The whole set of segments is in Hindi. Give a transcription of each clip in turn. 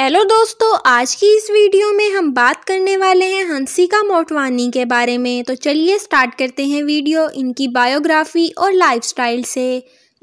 हेलो दोस्तों आज की इस वीडियो में हम बात करने वाले हैं हंसिका मोटवानी के बारे में तो चलिए स्टार्ट करते हैं वीडियो इनकी बायोग्राफी और लाइफस्टाइल से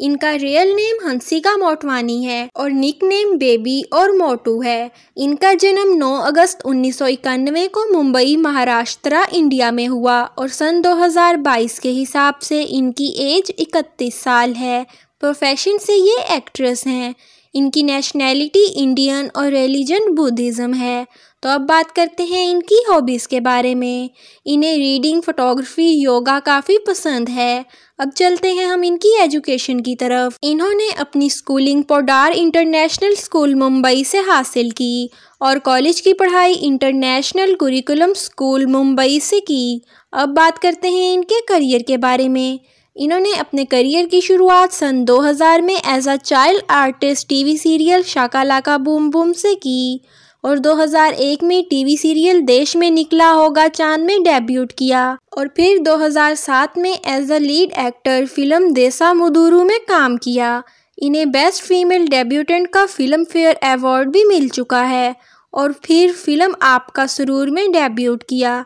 इनका रियल नेम हंसिका मोटवानी है और निक नेम बेबी और मोटू है इनका जन्म 9 अगस्त उन्नीस को मुंबई महाराष्ट्र इंडिया में हुआ और सन 2022 के हिसाब से इनकी एज 31 साल है प्रोफेशन से ये एक्ट्रेस हैं इनकी नेशनैलिटी इंडियन और रिलीजन बुद्धिज़्म है तो अब बात करते हैं इनकी हॉबीज़ के बारे में इन्हें रीडिंग फोटोग्राफी योगा काफ़ी पसंद है अब चलते हैं हम इनकी एजुकेशन की तरफ इन्होंने अपनी schooling Podar international school Mumbai से हासिल की और कॉलेज की पढ़ाई इंटरनेशनल कुरिकुलम स्कूल मुंबई से की अब बात करते हैं इनके करियर के बारे में इन्होंने अपने करियर की शुरुआत सन 2000 में as a child artist TV serial Shakalaka Boom Boom से की और 2001 में टीवी सीरियल देश में निकला होगा चांद में डेब्यूट किया और फिर 2007 में as a lead actor film Desamuduru में काम किया इन्हें बेस्ट फीमेल डेब्यूटेंट का फिल्म फेयर अवार्ड भी मिल चुका है और फिर फिल्म आपका सुरूर में डेब्यूट किया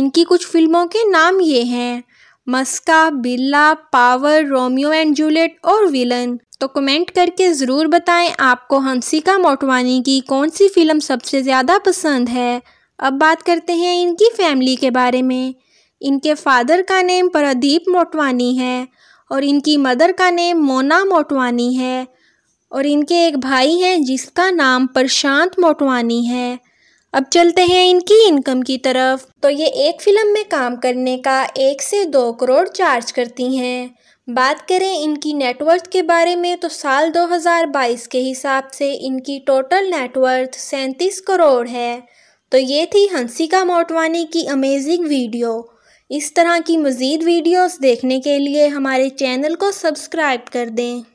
इनकी कुछ फिल्मों के नाम ये हैं Maska Billa Power Romeo and Juliet और विलन तो कमेंट करके ज़रूर बताएं आपको हंसिका मोटवानी की कौन सी फ़िल्म सबसे ज़्यादा पसंद है अब बात करते हैं इनकी फैमिली के बारे में इनके फादर का नेम प्रदीप मोटवानी है और इनकी मदर का नेम मोना मोटवानी है और इनके एक भाई हैं जिसका नाम प्रशांत मोटवानी है अब चलते हैं इनकी इनकम की तरफ तो ये एक फिल्म में काम करने का एक से दो करोड़ चार्ज करती हैं बात करें इनकी नेटवर्थ के बारे में तो साल 2022 के हिसाब से इनकी टोटल नेटवर्थ सैंतीस करोड़ है तो ये थी हंसिका मोटवानी की अमेजिंग वीडियो इस तरह की मज़ीद वीडियोस देखने के लिए हमारे चैनल को सब्सक्राइब कर दें